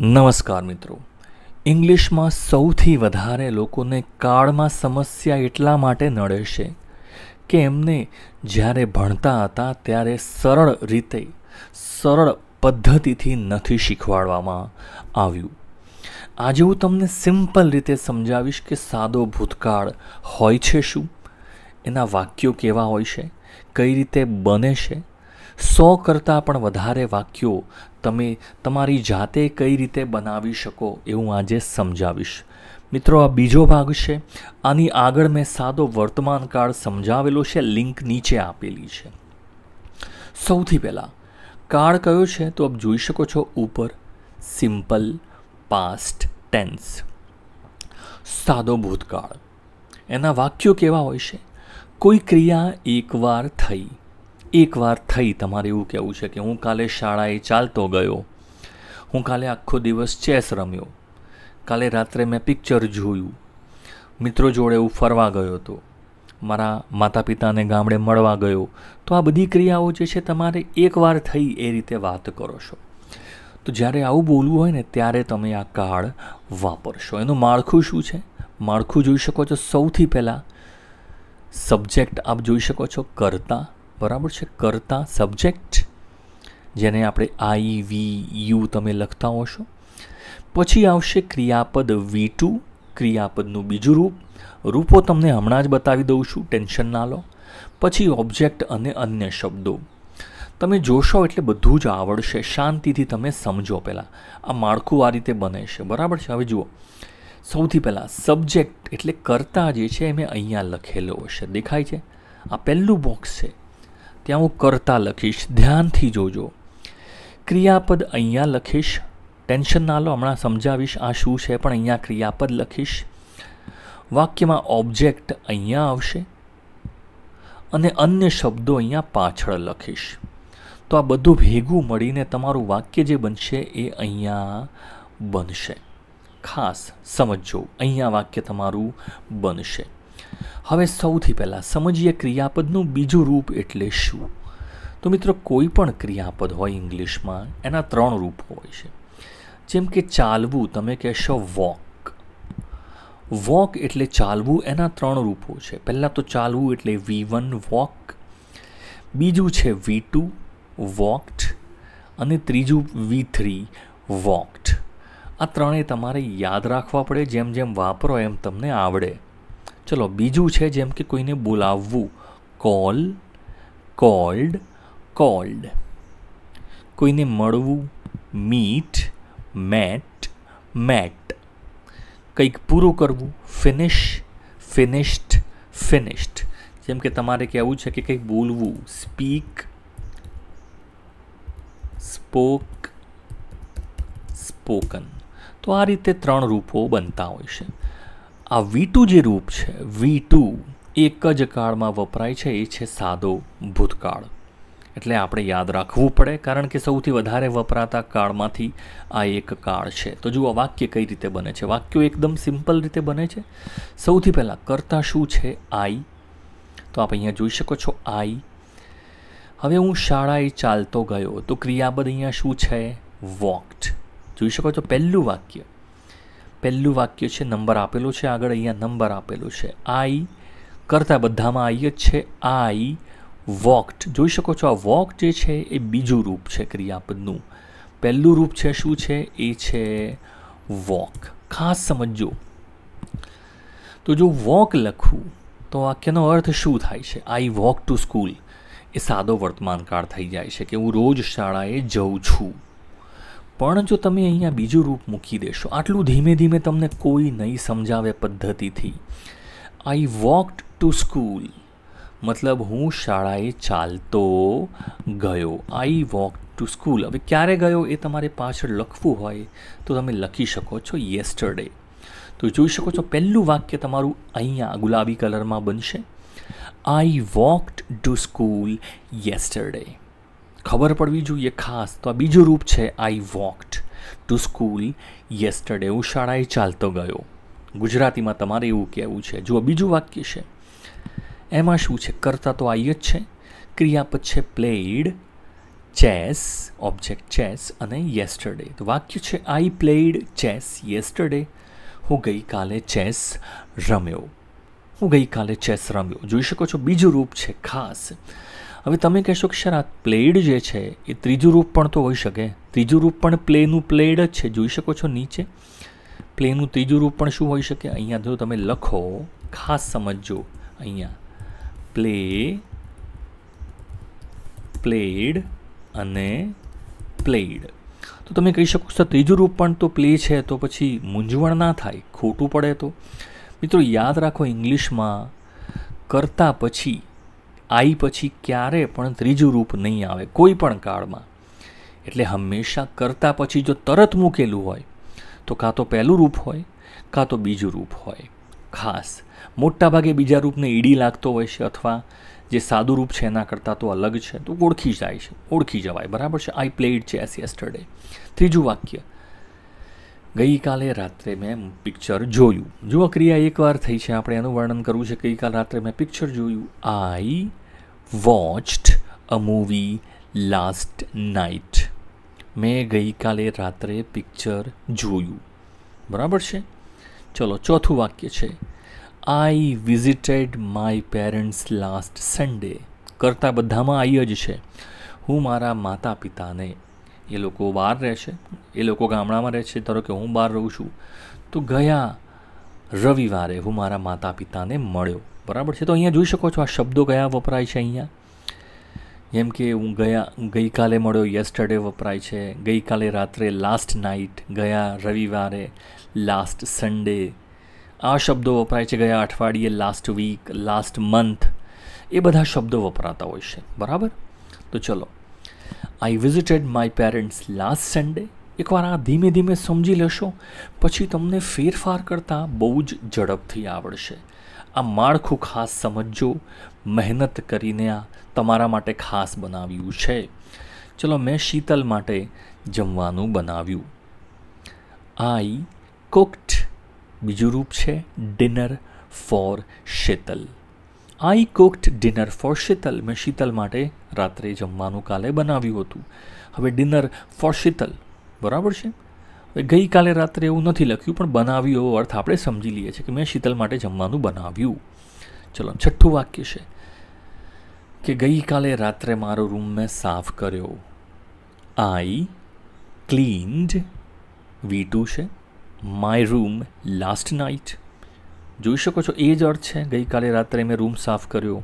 નમસ્કાર મિત્રો ઇંગ્લિશમાં સૌથી વધારે લોકોને કાળમાં સમસ્યા એટલા માટે નડે છે કે એમને જ્યારે ભણતા હતા ત્યારે સરળ રીતે સરળ પદ્ધતિથી નથી શીખવાડવામાં આવ્યું આજે હું તમને સિમ્પલ રીતે સમજાવીશ કે સાદો ભૂતકાળ હોય છે શું એના વાક્યો કેવા હોય છે કઈ રીતે બને છે સો કરતાં પણ વધારે વાક્યો તમે તમારી જાતે કઈ રીતે બનાવી શકો એવું આજે સમજાવીશ મિત્રો આ બીજો ભાગ છે આની આગળ મેં સાદો વર્તમાન કાળ સમજાવેલો છે લિંક નીચે આપેલી છે સૌથી પહેલાં કાળ કયો છે તો આપ જોઈ શકો છો ઉપર સિમ્પલ પાસ્ટ ટેન્સ સાદો ભૂતકાળ એના વાક્યો કેવા હોય છે કોઈ ક્રિયા એકવાર થઈ એકવાર થઈ તમારે એવું કહેવું છે કે હું કાલે શાળાએ ચાલતો ગયો હું કાલે આખો દિવસ ચેસ રમ્યો કાલે રાત્રે મેં પિક્ચર જોયું મિત્રો જોડે હું ફરવા ગયો હતો મારા માતા પિતાને ગામડે મળવા ગયો તો આ બધી ક્રિયાઓ જે છે તમારે એકવાર થઈ એ રીતે વાત કરો છો તો જ્યારે આવું બોલવું હોય ને ત્યારે તમે આ કાર્ડ વાપરશો એનું માળખું શું છે માળખું જોઈ શકો છો સૌથી પહેલાં સબ્જેક્ટ આપ જોઈ શકો છો કરતાં બરાબર છે કરતા સબ્જેક્ટ જેને આપણે આઈ વી યુ તમે લખતા હોશો પછી આવશે ક્રિયાપદ વી ટુ ક્રિયાપદનું બીજું રૂપ રૂપો તમને હમણાં જ બતાવી દઉં છું ટેન્શન ના લો પછી ઓબ્જેક્ટ અને અન્ય શબ્દો તમે જોશો એટલે બધું જ આવડશે શાંતિથી તમે સમજો પહેલાં આ માળખું આ રીતે બને છે બરાબર છે હવે જુઓ સૌથી પહેલાં સબ્જેક્ટ એટલે કરતા જે છે એ મેં અહીંયા લખેલો હશે દેખાય છે આ પહેલું બોક્સ છે ત્યાં હું કરતા લખીશ ધ્યાનથી જોજો ક્રિયાપદ અહીંયા લખીશ ટેન્શન ના લો હમણાં સમજાવીશ આ શું છે પણ અહીંયા ક્રિયાપદ લખીશ વાક્યમાં ઓબ્જેક્ટ અહીંયા આવશે અને અન્ય શબ્દો અહીંયા પાછળ લખીશ તો આ બધું ભેગું મળીને તમારું વાક્ય જે બનશે એ અહીંયા બનશે ખાસ સમજો અહીંયા વાક્ય તમારું બનશે હવે સૌથી પહેલાં સમજીએ ક્રિયાપદનું બીજું રૂપ એટલે શું તો મિત્રો કોઈ પણ ક્રિયાપદ હોય ઇંગ્લિશમાં એના ત્રણ રૂપ હોય છે જેમ કે ચાલવું તમે કહેશો વોક વોક એટલે ચાલવું એના ત્રણ રૂપો છે પહેલાં તો ચાલવું એટલે વી વન વોક બીજું છે વી ટુ વોક્ડ અને ત્રીજું વી થ્રી વોક્ડ આ ત્રણેય તમારે યાદ રાખવા પડે જેમ જેમ વાપરો એમ તમને આવડે ચલો બીજું છે જેમ કે કોઈને બોલાવવું કોલ કોલ્ડ કોલ્ડ કોઈને મળવું મીટ મેટ મેટ કંઈક પૂરું કરવું ફિનિશ ફિનિશ્ડ ફિનિશ્ડ જેમ કે તમારે કહેવું છે કે કંઈક બોલવું સ્પીક સ્પોક સ્પોકન તો આ રીતે ત્રણ રૂપો બનતા હોય છે આ વી ટુ જે રૂપ છે વી એક જ કાળમાં વપરાય છે એ છે સાદો ભૂતકાળ એટલે આપણે યાદ રાખવું પડે કારણ કે સૌથી વધારે વપરાતા કાળમાંથી આ એક કાળ છે તો જુઓ વાક્ય કઈ રીતે બને છે વાક્યો એકદમ સિમ્પલ રીતે બને છે સૌથી પહેલાં કરતા શું છે આઈ તો આપ અહીંયા જોઈ શકો છો આઈ હવે હું શાળાએ ચાલતો ગયો તો ક્રિયાપદ અહીંયા શું છે વોક્ડ જોઈ શકો છો પહેલું વાક્ય પેલું વાક્ય છે નંબર આપેલું છે આગળ અહીંયા નંબર આપેલું છે આઈ કરતા બધામાં આય છે આઈ વોક જોઈ શકો છો આ વોક જે છે એ બીજો રૂપ છે ક્રિયાપદનું પહેલું રૂપ છે શું છે એ છે વોક ખાસ સમજો તો જો વોક લખું તો વાક્યનો અર્થ શું થાય છે આઈ વોક ટુ સ્કૂલ એ સાદો વર્તમાનકાળ થઈ જાય છે કે હું રોજ શાળાએ જઉં છું પણ જો તમે અહીંયા બીજું રૂપ મૂકી દેશો આટલું ધીમે ધીમે તમને કોઈ નહીં સમજાવે પદ્ધતિથી આઈ વોકડ ટુ સ્કૂલ મતલબ હું શાળાએ ચાલતો ગયો આઈ વોક ટુ સ્કૂલ હવે ક્યારે ગયો એ તમારે પાછળ લખવું હોય તો તમે લખી શકો છો યેસ્ટરડે તો જોઈ શકો છો પહેલું વાક્ય તમારું અહીંયા ગુલાબી કલરમાં બનશે I walked to school yesterday ખબર પડવી જોઈએ ખાસ તો આ બીજું રૂપ છે I walked to school yesterday હું શાળાએ ચાલતો ગયો ગુજરાતીમાં તમારે એવું કહેવું છે જુઓ બીજું વાક્ય છે એમાં શું છે કરતા તો આઈ જ છે ક્રિયાપદ છે પ્લેઇડ ચેસ ઓબ્જેક્ટ ચેસ અને યેસ્ટરડે તો વાક્ય છે આઈ પ્લેઇડ ચેસ યેસ્ટરડે હું ગઈકાલે ચેસ રમ્યો હું ગઈકાલે ચેસ રમ્યો જોઈ શકો છો બીજું રૂપ છે ખાસ હવે તમે કહેશો કે સર આ પ્લેડ જે છે એ ત્રીજું રૂપ પણ તો હોઈ શકે ત્રીજું રૂપ પણ પ્લેનું પ્લેડ જ છે જોઈ શકો છો નીચે પ્લેનું ત્રીજું રૂપ પણ શું હોઈ શકે અહીંયા જો તમે લખો ખાસ સમજજો અહીંયા પ્લે પ્લેડ અને પ્લેડ તો તમે કહી શકો સર ત્રીજું રૂપ પણ તો પ્લે છે તો પછી મૂંઝવણ ના થાય ખોટું પડે તો મિત્રો યાદ રાખો ઇંગ્લિશમાં કરતા પછી આઈ પછી ક્યારે પણ ત્રીજું રૂપ નહીં આવે કોઈ પણ કાળમાં એટલે હંમેશા કરતા પછી જો તરત મૂકેલું હોય તો કાં તો પહેલું રૂપ હોય કાં તો બીજું રૂપ હોય ખાસ મોટાભાગે બીજા રૂપને ઈડી લાગતો હોય છે અથવા જે સાદું રૂપ છે એના કરતાં તો અલગ છે તો ઓળખી જાય છે ઓળખી જવાય બરાબર છે આઈ પ્લેઇડ છે એસ યસ્ટરડે ત્રીજું વાક્ય ગઈકાલે રાત્રે મેં પિક્ચર જોયું જુઓ ક્રિયા એકવાર થઈ છે આપણે એનું વર્ણન કરવું છે ગઈકાલ રાત્રે મેં પિક્ચર જોયું I watched a movie last night મેં ગઈકાલે રાત્રે પિક્ચર જોયું બરાબર છે ચલો ચોથું વાક્ય છે I visited my parents last Sunday કરતાં બધામાં આઈ જ છે હું મારા માતા પિતાને એ લોકો બહાર રહે છે એ લોકો ગામડામાં રહે છે ધારો કે હું બહાર રહું છું તો ગયા રવિવારે હું મારા માતા પિતાને મળ્યો બરાબર છે તો અહીંયા જોઈ શકો છો આ શબ્દો કયા વપરાય છે અહીંયા જેમ કે હું ગયા ગઈકાલે મળ્યો યસ્ટરડે વપરાય છે ગઈકાલે રાત્રે લાસ્ટ નાઇટ ગયા રવિવારે લાસ્ટ સન્ડે આ શબ્દો વપરાય છે ગયા અઠવાડિયે લાસ્ટ વીક લાસ્ટ મંથ એ બધા શબ્દો વપરાતા હોય છે બરાબર તો ચલો I visited my parents last Sunday એકવાર આ ધીમે ધીમે સમજી લેશો પછી તમને ફેરફાર કરતાં બહુ જ ઝડપથી આવડશે આ માળખું ખાસ સમજજો મહેનત કરીને આ તમારા માટે ખાસ બનાવ્યું છે ચલો મેં શીતલ માટે જમવાનું બનાવ્યું આઈ કુક્ડ બીજું રૂપ છે dinner for Sheetal I cooked dinner for Sheetal મેં શીતલ માટે રાત્રે જમવાનું કાલે બનાવ્યું હતું હવે ડિનર ફોર શીતલ બરાબર છે ગઈકાલે રાત્રે એવું નથી લખ્યું પણ બનાવ્યું એવો અર્થ આપણે સમજી લઈએ છીએ કે મેં શીતલ માટે જમવાનું બનાવ્યું ચલો છઠ્ઠું વાક્ય છે કે ગઈકાલે રાત્રે મારો રૂમ મેં સાફ કર્યો આઈ ક્લીન્ડ ટુ છે માય રૂમ લાસ્ટ નાઇટ જોઈ શકો છો એ જ અર્થ છે ગઈકાલે રાત્રે મેં રૂમ સાફ કર્યો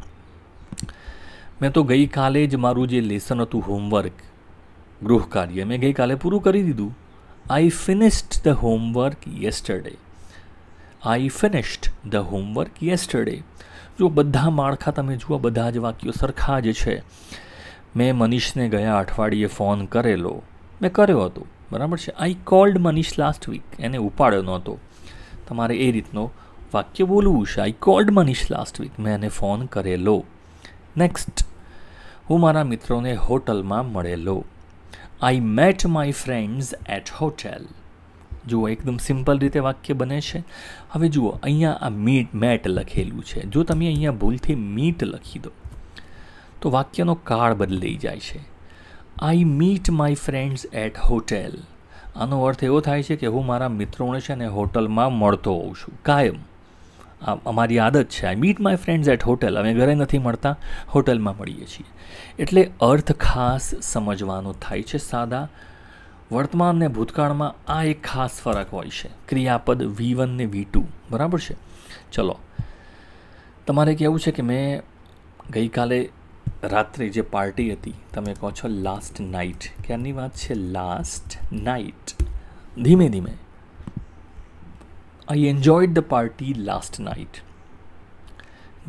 મેં તો ગઈકાલે જ મારું જે લેસન હતું હોમવર્ક ગૃહ કાર્ય મેં ગઈકાલે પૂરું કરી દીધું I finished the homework yesterday. I finished the homework yesterday. જો બધા માળખા તમે જુઓ બધા જ વાક્યો સરખા જ છે મેં મનીષને ગયા અઠવાડિયે ફોન કરેલો મેં કર્યો હતો બરાબર છે I called Manish last week એને ઉપાડ્યો નહોતો તમારે એ રીતનો વાક્ય બોલવું છે I called Manish last week મેં એને ફોન કરેલો નેક્સ્ટ હું મારા મિત્રોને હોટલમાં મળેલો I met my friends at hotel જુઓ એકદમ સિમ્પલ રીતે વાક્ય બને છે હવે જુઓ અહીંયા આ મીટ મેટ લખેલું છે જો તમે અહીંયા ભૂલથી મીટ લખી દો તો વાક્યનો કાળ બદલાઈ જાય છે I meet my friends at hotel આનો અર્થ એવો થાય છે કે હું મારા મિત્રોને છે ને હોટલમાં મળતો હોઉં છું કાયમ અમારી આદત છે I meet my friends at hotel અમે ઘરે નથી મળતા હોટલમાં મળીએ છીએ એટલે અર્થ ખાસ સમજવાનો થાય છે સાદા વર્તમાન ને ભૂતકાળમાં આ એક ખાસ ફરક હોય છે ક્રિયાપદ વી વન ને વી ટુ બરાબર છે ચલો તમારે કહેવું છે કે મેં ગઈકાલે રાત્રે જે પાર્ટી હતી તમે કહો છો લાસ્ટ નાઇટ ક્યારની વાત છે લાસ્ટ નાઇટ ધીમે ધીમે I enjoyed the party last night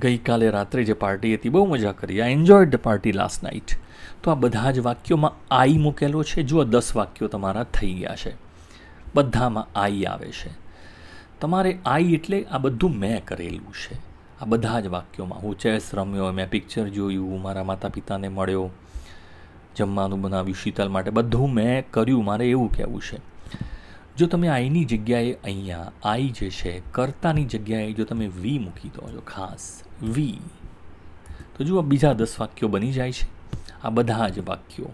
ગઈકાલે રાત્રે જે પાર્ટી હતી બહુ મજા કરી I enjoyed the party last night તો આ બધા જ વાક્યોમાં આઈ મૂકેલો છે જુઓ દસ વાક્યો તમારા થઈ ગયા છે બધામાં આઈ આવે છે તમારે આઈ એટલે આ બધું મેં કરેલું છે આ બધા જ વાક્યોમાં હું ચેસ રમ્યો મેં પિક્ચર જોયું હું મારા માતા પિતાને મળ્યો જમવાનું બનાવ્યું શીતલ માટે બધું મેં કર્યું મારે એવું કહેવું છે જો તમે આઈની જગ્યાએ અહીંયા આઈ જે છે કર્તાની જગ્યાએ જો તમે વી મૂકી દો છો ખાસ વી તો જુઓ બીજા દસ વાક્યો બની જાય છે આ બધા જ વાક્યો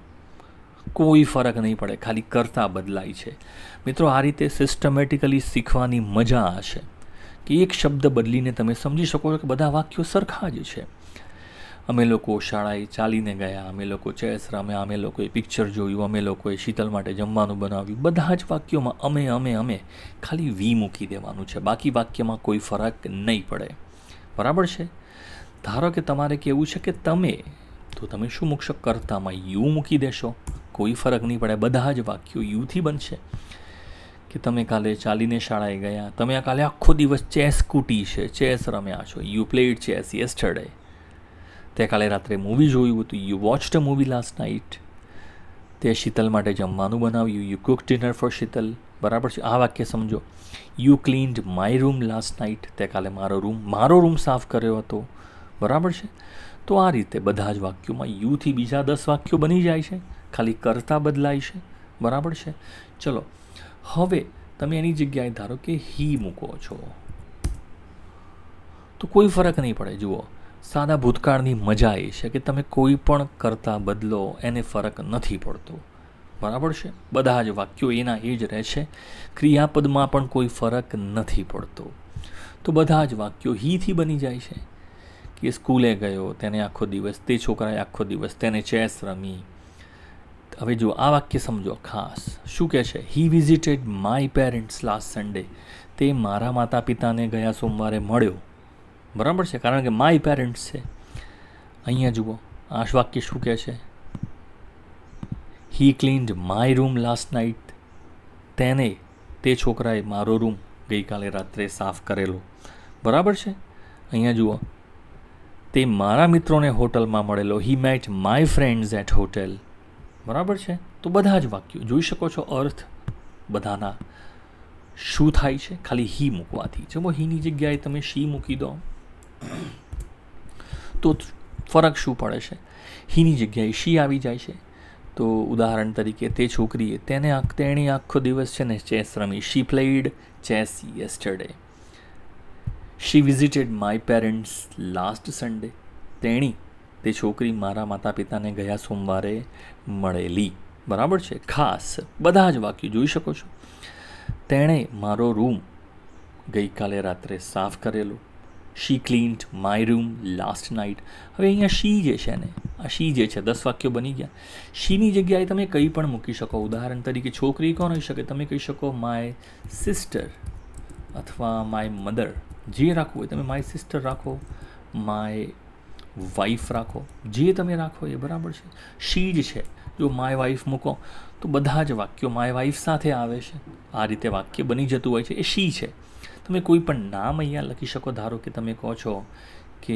કોઈ ફરક નહીં પડે ખાલી કરતા બદલાય છે મિત્રો આ રીતે સિસ્ટમેટિકલી શીખવાની મજા છે કે એક શબ્દ બદલીને તમે સમજી શકો છો કે બધા વાક્યો સરખા જ છે અમે લોકો શાળાએ ચાલીને ગયા અમે લોકો ચેસ રમ્યા અમે લોકોએ પિક્ચર જોયું અમે લોકોએ શીતલ માટે જમવાનું બનાવ્યું બધા જ વાક્યોમાં અમે અમે અમે ખાલી વી મૂકી દેવાનું છે બાકી વાક્યમાં કોઈ ફરક નહીં પડે બરાબર છે ધારો કે તમારે કહેવું છે કે તમે તો તમે શું મૂકશો કરતામાં યુ મૂકી દેશો કોઈ ફરક નહીં પડે બધા જ વાક્યો યુથી બનશે કે તમે કાલે ચાલીને શાળાએ ગયા તમે આ કાલે આખો દિવસ ચેસ કૂટી છે ચેસ રમ્યા છો યુ પ્લેડ ચેસ યેસ્ટરડે તે કાલે રાત્રે મૂવી જોયું હતું you watch a movie last night તે શીતલ માટે જમવાનું બનાવ્યું you cook dinner for Sheetal બરાબર છે આ વાક્ય સમજો you cleaned my room last night તે કાલે મારો રૂમ મારો રૂમ સાફ કર્યો હતો બરાબર છે તો આ રીતે બધા જ વાક્યોમાં યુથી બીજા દસ વાક્યો બની જાય છે ખાલી કરતા બદલાય છે બરાબર છે ચલો હવે તમે એની જગ્યાએ ધારો કે હી મૂકો છો તો કોઈ ફરક નહીં પડે જુઓ સાદા ભૂતકાળની મજા એ છે કે તમે કોઈ પણ કરતા બદલો એને ફરક નથી પડતો બરાબર છે બધા જ વાક્યો એના એ જ રહે છે ક્રિયાપદમાં પણ કોઈ ફરક નથી પડતો તો બધા જ વાક્યો હીથી બની જાય છે કે સ્કૂલે ગયો તેને આખો દિવસ તે છોકરાએ આખો દિવસ તેને ચેસ રમી હવે જો આ વાક્ય સમજો ખાસ શું કહે છે he visited my parents last Sunday તે મારા માતા પિતાને ગયા સોમવારે મળ્યો બરાબર છે કારણ કે માય પેરેન્ટ્સ છે અહીંયા જુઓ આશવાક્ય શું કહે છે he cleaned my room last night તેને તે છોકરાએ મારો રૂમ ગઈકાલે રાત્રે સાફ કરેલો બરાબર છે અહીંયા જુઓ તે મારા મિત્રોને હોટલમાં મળેલો he met my friends at hotel બરાબર છે તો બધા જ વાક્યો જોઈ શકો છો અર્થ બધાના શું થાય છે ખાલી હી મૂકવાથી જો હીની જગ્યાએ તમે શી મૂકી દો તો ફરક શું પડે છે હીની જગ્યાએ શી આવી જાય છે તો ઉદાહરણ તરીકે તે છોકરીએ તેને તેણી આખો દિવસ છે ને ચેસ રમી she played chess yesterday she visited my parents last Sunday તેણી તે છોકરી મારા માતા પિતાને ગયા સોમવારે મળેલી બરાબર છે ખાસ બધા જ વાક્યો જોઈ શકો છો તેણે મારો રૂમ ગઈકાલે રાત્રે સાફ કરેલો she cleaned my room last night હવે અહીંયા શી જે છે ને આ શી જે છે દસ વાક્યો બની ગયા શીની જગ્યાએ તમે કંઈ પણ મૂકી શકો ઉદાહરણ તરીકે છોકરી કોણ હોઈ શકે તમે કહી શકો માય સિસ્ટર અથવા માય મધર જે રાખવું હોય તમે માય સિસ્ટર રાખો માય વાઈફ રાખો જે તમે રાખો એ બરાબર છે શી જ છે જો માય વાઈફ મૂકો તો બધા જ વાક્યો માય વાઈફ સાથે આવે છે આ રીતે વાક્ય બની જતું હોય છે એ શી છે તમે કોઈ પણ નામ અહીંયા લખી શકો ધારો કે તમે કહો છો કે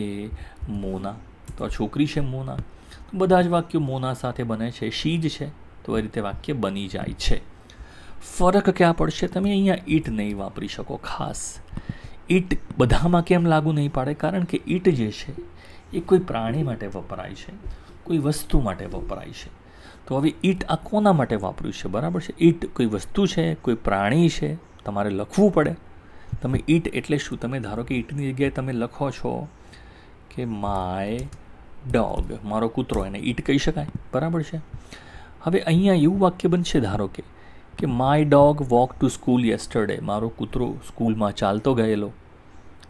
મોના તો આ છોકરી છે મોના તો બધા જ વાક્યો મોના સાથે બને છે શી જ છે તો એ રીતે વાક્ય બની જાય છે ફરક ક્યાં પડશે તમે અહીંયા ઈટ નહીં વાપરી શકો ખાસ ઈટ બધામાં કેમ લાગુ નહીં પાડે કારણ કે ઈટ જે છે એ કોઈ પ્રાણી માટે વપરાય છે કોઈ વસ્તુ માટે વપરાય છે તો હવે ઈટ આ કોના માટે વાપર્યું છે બરાબર છે ઈટ કોઈ વસ્તુ છે કોઈ પ્રાણી છે તમારે લખવું પડે તમે ઈટ એટલે શું તમે ધારો કે ઈટની જગ્યાએ તમે લખો છો કે માય ડોગ મારો કૂતરો એને ઈટ કહી શકાય બરાબર છે હવે અહીંયા એવું વાક્ય બનશે ધારો કે કે my dog walk to school yesterday મારો કૂતરો સ્કૂલમાં ચાલતો ગયેલો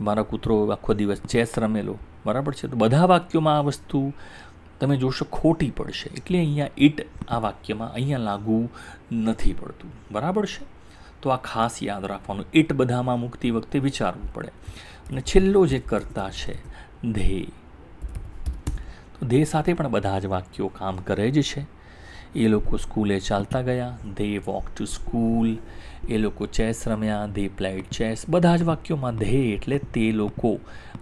મારા કૂતરો આખો દિવસ ચેસ રમેલો બરાબર છે તો બધા વાક્યોમાં આ વસ્તુ તમે જોશો ખોટી પડશે એટલે અહીંયા ઈટ આ વાક્યમાં અહીંયા લાગુ નથી પડતું બરાબર છે તો આ ખાસ યાદ રાખવાનું એટ બધામાં મૂકતી વખતે વિચારવું પડે અને છેલ્લો જે કરતા છે ધ્યેય તો ધ્યેય સાથે પણ બધા જ વાક્યો કામ કરે જ છે એ લોકો સ્કૂલે ચાલતા ગયા ધે વોક ટુ સ્કૂલ એ લોકો ચેસ રમ્યા ધે પ્લેડ ચેસ બધા જ વાક્યોમાં ધ્યેય એટલે તે લોકો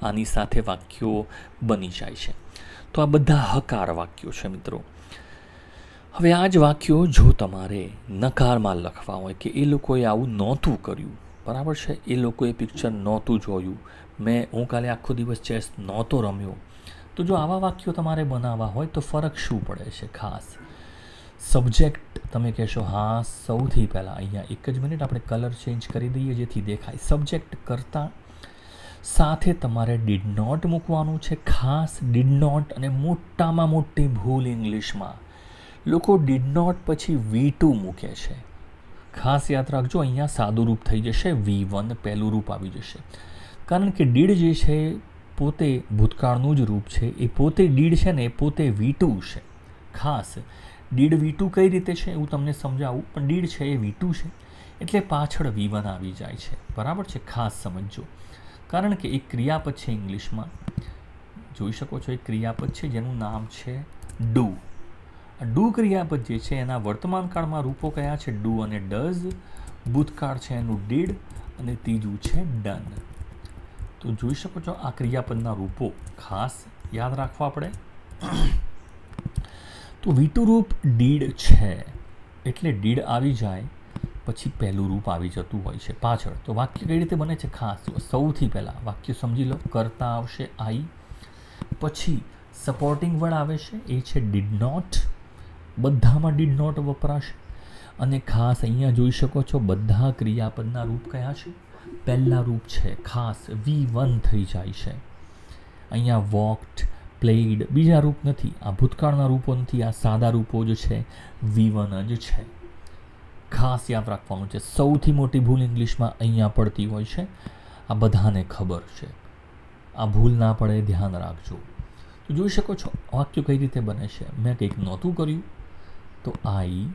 આની સાથે વાક્યો બની જાય છે તો આ બધા હકાર વાક્યો છે મિત્રો હવે આ જ વાક્યો જો તમારે નકારમાં લખવા હોય કે એ લોકોએ આવું નહોતું કર્યું બરાબર છે એ લોકોએ પિક્ચર નહોતું જોયું મેં હું કાલે આખો દિવસ ચેસ નહોતો રમ્યો તો જો આવા વાક્યો તમારે બનાવવા હોય તો ફરક શું પડે છે ખાસ સબ્જેક્ટ તમે કહેશો હા સૌથી પહેલાં અહીંયા એક જ મિનિટ આપણે કલર ચેન્જ કરી દઈએ જેથી દેખાય સબ્જેક્ટ કરતાં સાથે તમારે ડીડ નોટ મૂકવાનું છે ખાસ ડીડ નોટ અને મોટામાં મોટી ભૂલ ઇંગ્લિશમાં લોકો ડીડ નોટ પછી વી ટુ મૂકે છે ખાસ યાદ રાખજો અહીંયા સાદું રૂપ થઈ જશે વી વન પહેલું રૂપ આવી જશે કારણ કે ડીડ જે છે પોતે ભૂતકાળનું જ રૂપ છે એ પોતે ડીડ છે ને એ પોતે વી ટુ છે ખાસ ડીડ વી ટુ કઈ રીતે છે એવું તમને સમજાવું પણ ડીડ છે એ વી ટુ છે એટલે પાછળ વી વન આવી જાય છે બરાબર છે ખાસ સમજજો કારણ કે એક ક્રિયાપદ છે ઇંગ્લિશમાં જોઈ શકો છો એક ક્રિયાપદ છે જેનું નામ છે ડુ ડુ જે છે એના વર્તમાનકાળમાં રૂપો કયા છે ડુ અને ડઝ ભૂતકાળ છે એનું ડીડ અને ત્રીજું છે ડન તો જોઈ શકો છો આ ક્રિયાપદના રૂપો ખાસ યાદ રાખવા પડે તો વીટુ રૂપ ડીડ છે એટલે ડીડ આવી જાય પછી પહેલું રૂપ આવી જતું હોય છે પાછળ તો વાક્ય કઈ રીતે બને છે ખાસ સૌથી પહેલાં વાક્ય સમજી લો કરતા આવશે આઈ પછી સપોર્ટિંગ વર્ડ આવે છે એ છે ડીડ નોટ બધામાં ડીડ નોટ વપરાશે અને ખાસ અહીંયા જોઈ શકો છો બધા ક્રિયાપદના રૂપ કયા છે પહેલાં રૂપ છે ખાસ વી વન થઈ જાય છે અહીંયા વોક્ડ પ્લેઇડ બીજા રૂપ નથી આ ભૂતકાળના રૂપો નથી આ સાદા રૂપો જ છે વી વન જ છે ખાસ યાદ રાખવાનું છે સૌથી મોટી ભૂલ ઇંગ્લિશમાં અહીંયા પડતી હોય છે આ બધાને ખબર છે આ ભૂલ ના પડે ધ્યાન રાખજો તો જોઈ શકો છો વાક્ય કઈ રીતે બને છે મેં કંઈક નહોતું કર્યું તો I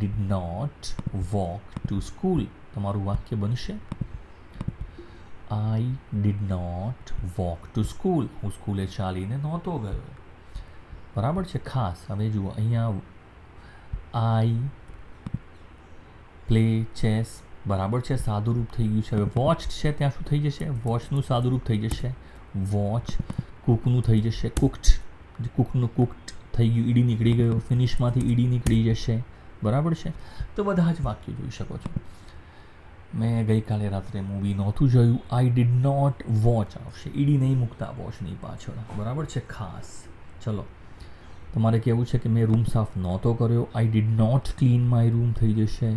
did not walk to school તમારું વાક્ય બનશે I did not walk to school હું સ્કૂલે ચાલીને નહોતો ગયો બરાબર છે ખાસ હવે જુઓ અહીંયા આઈ પ્લે ચેસ બરાબર છે સાદુરૂપ થઈ ગયું છે હવે વોચ છે ત્યાં શું થઈ જશે વોચનું સાદુરૂપ થઈ જશે વોચ કૂકનું થઈ જશે કૂકડ કૂકનું કૂકડ થઈ ગઈ ઈડી નીકળી ગયો ફિનિશમાંથી ઈડી નીકળી જશે બરાબર છે તો બધા જ વાક્ય જોઈ શકો છો મે ગઈ કાલે રાત્રે હું વી નોતો જોયું આઈ ડીડ નોટ વોચ આવશે ઈડી નહીં મુકતા વોચ નહીં પાછો બરાબર છે ખાસ ચલો તમારે કહેવું છે કે મે રૂમ સાફ નોતો કર્યો I did not clean my room થઈ જશે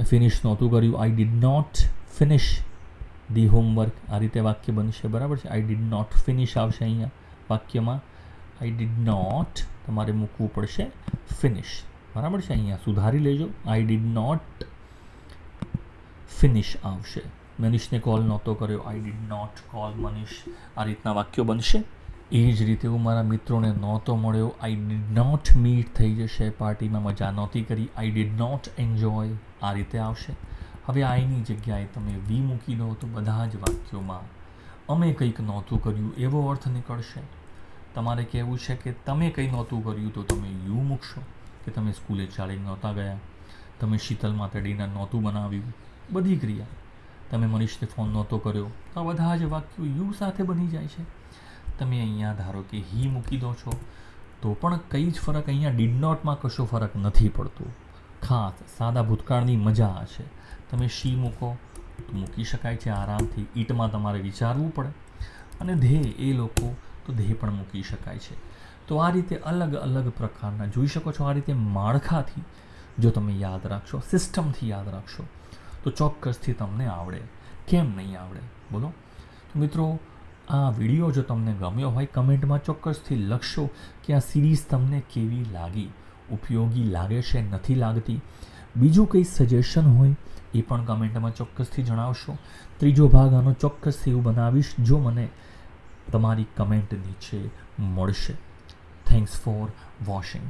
મે ફિનિશ નોતો કર્યો I did not finish the homework આ રીતે વાક્ય બનશે બરાબર છે આઈ ડીડ નોટ ફિનિશ આવશે અહીંયા વાક્યમાં આઈ ડીડ નોટ તમારે મૂકવું પડશે ફિનિશ બરાબર છે અહીંયા સુધારી લેજો આઈ ડીડ નોટ ફિનિશ આવશે મનીષને કોલ નહોતો કર્યો I did not call Manish આ રીતના વાક્યો બનશે એ જ રીતે હું મારા મિત્રોને નહોતો મળ્યો આઈ ડીડ નોટ મીટ થઈ જશે પાર્ટીમાં મજા નહોતી કરી આઈ ડીડ નોટ એન્જોય આ રીતે આવશે હવે આઈની જગ્યાએ તમે વી મૂકી દો તો બધા જ વાક્યોમાં અમે કંઈક નહોતું કર્યું એવો અર્થ નીકળશે તમારે કહેવું છે કે તમે કંઈ નહોતું કર્યું તો તમે યુ મૂકશો કે તમે સ્કૂલે ચાલી નહોતા ગયા તમે શીતલમાં તડીના નહોતું બનાવ્યું બધી ક્રિયા તમે મનીષને ફોન નહોતો કર્યો આ બધા જ વાક્યો યુ સાથે બની જાય છે તમે અહીંયા ધારો કે હી મૂકી દો છો તો પણ કંઈ જ ફરક અહીંયા ડીડ નોટમાં કશો ફરક નથી પડતો ખાસ સાદા ભૂતકાળની મજા છે તમે શી મૂકો તો મૂકી શકાય છે આરામથી ઈટમાં તમારે વિચારવું પડે અને ધ્યેય એ લોકો તો દેહ પણ મૂકી શકાય છે તો આ રીતે અલગ અલગ પ્રકારના જોઈ શકો છો આ રીતે માળખાથી જો તમે યાદ રાખશો સિસ્ટમથી યાદ રાખશો તો ચોક્કસથી તમને આવડે કેમ નહીં આવડે બોલો તો મિત્રો આ વિડીયો જો તમને ગમ્યો હોય કમેન્ટમાં ચોક્કસથી લખશો કે આ સિરીઝ તમને કેવી લાગી ઉપયોગી લાગે છે નથી લાગતી બીજું કંઈ સજેશન હોય એ પણ કમેન્ટમાં ચોક્કસથી જણાવશો ત્રીજો ભાગ આનો ચોક્કસથી એવું બનાવીશ જો મને તમારી કમેન્ટ નીચે મળશે થેન્ક્સ ફોર વોશિંગ